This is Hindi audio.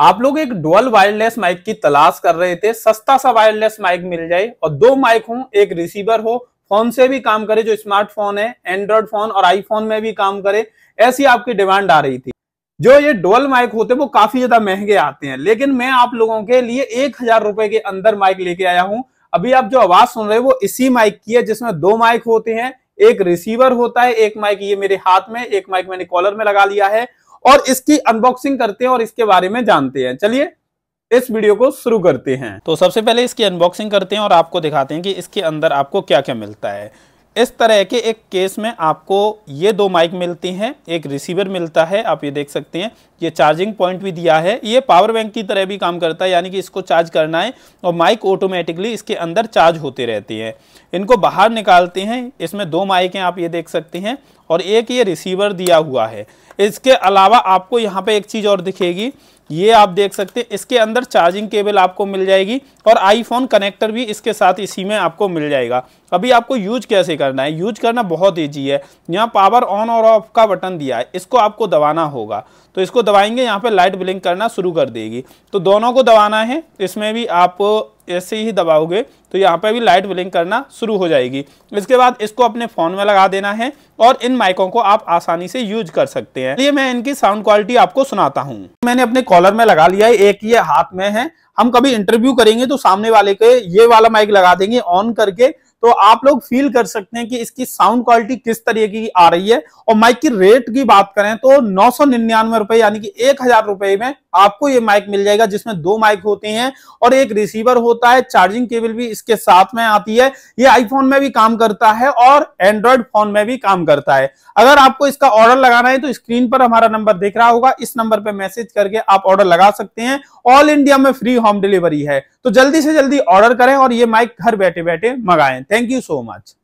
आप लोग एक डुअल वायरलेस माइक की तलाश कर रहे थे सस्ता सा वायरलेस माइक मिल जाए और दो माइक हो एक रिसीवर हो फोन से भी काम करे जो स्मार्टफोन है एंड्रॉइड फोन और आईफोन में भी काम करे ऐसी आपकी डिमांड आ रही थी जो ये डुअल माइक होते वो काफी ज्यादा महंगे आते हैं लेकिन मैं आप लोगों के लिए एक हजार रुपए के अंदर माइक लेके आया हूं अभी आप जो आवाज सुन रहे हो वो इसी माइक की है जिसमें दो माइक होते हैं एक रिसीवर होता है एक माइक ये मेरे हाथ में एक माइक मैंने कॉलर में लगा लिया है और इसकी अनबॉक्सिंग करते हैं और इसके बारे में जानते हैं चलिए इस वीडियो को शुरू करते हैं तो सबसे पहले इसकी अनबॉक्सिंग करते हैं और आपको दिखाते हैं कि इसके अंदर आपको क्या क्या मिलता है इस तरह के एक केस में आपको ये दो माइक मिलती हैं एक रिसीवर मिलता है आप ये देख सकते हैं ये चार्जिंग पॉइंट भी दिया है ये पावर बैंक की तरह भी काम करता है यानी कि इसको चार्ज करना है और माइक ऑटोमेटिकली इसके अंदर चार्ज होते रहते हैं इनको बाहर निकालते हैं इसमें दो माइक हैं आप ये देख सकते हैं और एक ये रिसीवर दिया हुआ है इसके अलावा आपको यहाँ पे एक चीज़ और दिखेगी ये आप देख सकते हैं इसके अंदर चार्जिंग केबल आपको मिल जाएगी और आईफोन कनेक्टर भी इसके साथ इसी में आपको मिल जाएगा अभी आपको यूज कैसे करना है यूज करना बहुत ईजी है यहाँ पावर ऑन और ऑफ का बटन दिया है इसको आपको दबाना होगा तो इसको दबाएंगे यहाँ पे लाइट ब्लिंक करना शुरू कर देगी तो दोनों को दबाना है इसमें भी आप ऐसे ही दबाओगे तो यहाँ पर भी लाइट ब्लिंक करना शुरू हो जाएगी इसके बाद इसको अपने फ़ोन में लगा देना है और इन माइकों को आप आसानी से यूज कर सकते हैं ये मैं इनकी साउंड क्वालिटी आपको सुनाता हूँ मैंने अपने कॉलर में लगा लिया है एक ये हाथ में है हम कभी इंटरव्यू करेंगे तो सामने वाले के ये वाला माइक लगा देंगे ऑन करके तो आप लोग फील कर सकते हैं कि इसकी साउंड क्वालिटी किस तरीके की आ रही है और माइक की रेट की बात करें तो नौ सौ निन्यानवे रुपए यानी कि एक हजार रुपए में आपको ये माइक मिल जाएगा जिसमें दो माइक होते हैं और एक रिसीवर होता है चार्जिंग केबल भी इसके साथ में आती है ये आईफोन में भी काम करता है और एंड्रॉयड फोन में भी काम करता है अगर आपको इसका ऑर्डर लगाना है तो स्क्रीन पर हमारा नंबर दिख रहा होगा इस नंबर पर मैसेज करके आप ऑर्डर लगा सकते हैं ऑल इंडिया में फ्री होम डिलीवरी है तो जल्दी से जल्दी ऑर्डर करें और ये माइक घर बैठे बैठे मंगाएं थैंक यू सो मच